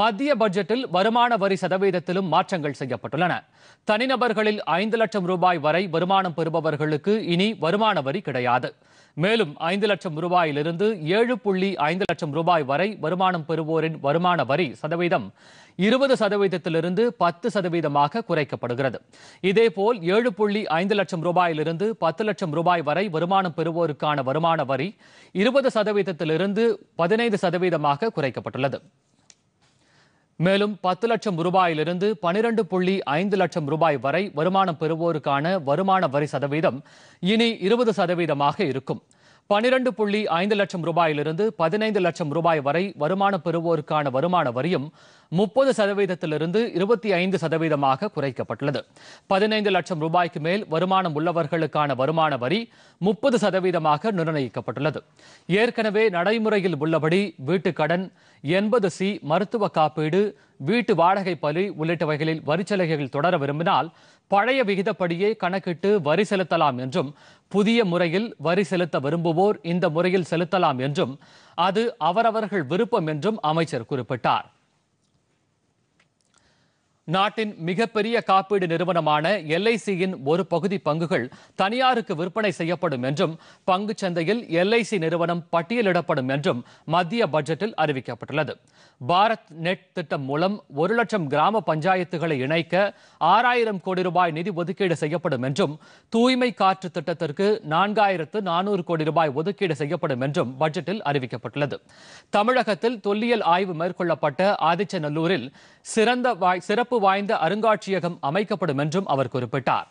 மத்திய பட்ஜெட்டில் வருமான வரி சதவீதத்திலும் மாற்றங்கள் செய்யப்பட்டுள்ளன தனிநபர்களில் ஐந்து லட்சம் ரூபாய் வரை வருமானம் பெறுபவர்களுக்கு இனி வருமான வரி கிடையாது மேலும் ஐந்து லட்சம் ரூபாயிலிருந்து ஏழு புள்ளி ஐந்து லட்சம் ரூபாய் வரை வருமானம் பெறுவோரின் வருமான வரி சதவீதம் இருபது சதவீதத்திலிருந்து பத்து சதவீதமாக குறைக்கப்படுகிறது இதேபோல் ஏழு புள்ளி ஐந்து லட்சம் ரூபாயிலிருந்து பத்து லட்சம் ரூபாய் வரை வருமானம் பெறுவோருக்கான வருமான வரி இருபது சதவீதத்திலிருந்து பதினைந்து சதவீதமாக குறைக்கப்பட்டுள்ளது மேலும் பத்து லட்சம் ரூபாயிலிருந்து பனிரெண்டு புள்ளி ஐந்து லட்சம் ரூபாய் வரை வருமானம் பெறுவோருக்கான வருமான வரி சதவீதம் இனி இருபது சதவீதமாக இருக்கும் பனிரெண்டு புள்ளி ஐந்து லட்சம் ரூபாயிலிருந்து பதினைந்து லட்சம் ரூபாய் வரை வருமானம் பெறுவோருக்கான வருமான வரியும் முப்பது சதவீதத்திலிருந்து இருபத்தி ஐந்து சதவீதமாக குறைக்கப்பட்டுள்ளது பதினைந்து லட்சம் ரூபாய்க்கு மேல் வருமானம் உள்ளவர்களுக்கான வருமான வரி முப்பது சதவீதமாக நிர்ணயிக்கப்பட்டுள்ளது ஏற்கனவே நடைமுறையில் உள்ளபடி வீட்டுக்கடன் எண்பது சி மருத்துவ காப்பீடு வீட்டு வாடகை பலி உள்ளிட்டவைகளில் வரி சலுகைகள் தொடர விரும்பினால் பழைய விகிதப்படியே கணக்கிட்டு வரி செலுத்தலாம் என்றும் புதிய முறையில் வரி செலுத்த விரும்புவோர் இந்த முறையில் செலுத்தலாம் என்றும் அது அவரவர்கள் விருப்பம் என்றும் அமைச்சர் குறிப்பிட்டார் நாட்டின் மிகப்பெரிய காப்பீடு நிறுவனமான எல்ஐசியின் ஒரு பகுதி பங்குகள் தனியாருக்கு விற்பனை செய்யப்படும் என்றும் பங்கு சந்தையில் எல்ஐசி நிறுவனம் பட்டியலிடப்படும் என்றும் மத்திய பட்ஜெட்டில் அறிவிக்கப்பட்டுள்ளது பாரத் நெட் திட்டம் மூலம் ஒரு லட்சம் கிராம பஞ்சாயத்துகளை இணைக்க ஆறாயிரம் கோடி ரூபாய் நிதி ஒதுக்கீடு செய்யப்படும் என்றும் தூய்மை காற்று திட்டத்திற்கு நான்காயிரத்து நானூறு கோடி ரூபாய் ஒதுக்கீடு செய்யப்படும் என்றும் பட்ஜெட்டில் அறிவிக்கப்பட்டுள்ளது தமிழகத்தில் தொல்லியல் ஆய்வு மேற்கொள்ளப்பட்ட ஆதிச்சநல்லூரில் சிறந்த சிறப்பு சிறப்பு வாய்ந்த அருங்காட்சியகம் அமைக்கப்படும் என்றும் அவர் குறிப்பிட்டார்